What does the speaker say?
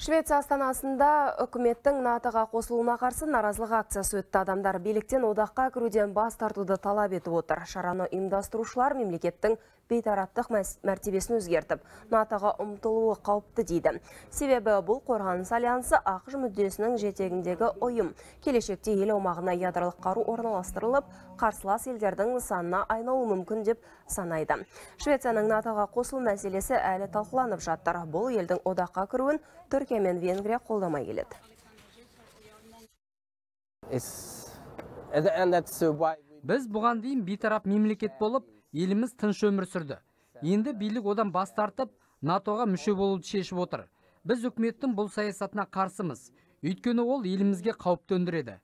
Швеция астанасында үкіметтің натаға қосылуына қарсы наразылық акциясы өтті. Адамдар биліктен одаққа кіруден бас тартуды талап етіп отыр. Шараны ұйымдастырушылар мемлекеттің бейтараптық мәртебесін өзгертіп, натаға ұмтылуы қауіпті дейді. Себебі бұл қорғаныс альянсы ақш мүддесінің жетегіндегі ұйым. Келешекте ел аумағына ядролық қару орналастырылып, қарсылас елдердің нысанына айналуы мүмкін деп санайды. Швецияның натаға қосылу мәселесі әлі талқыланып жатыр. Бұл елдің одаққа кіруін түркия мен венгрия қолдамай келеді біз бұған дейін бейтарап мемлекет болып еліміз тыныш өмір сүрді енді билік одан бас тартып натоға мүше болуды шешіп отыр біз үкіметтің бұл саясатына қарсымыз өйткені ол елімізге қауіп төндіреді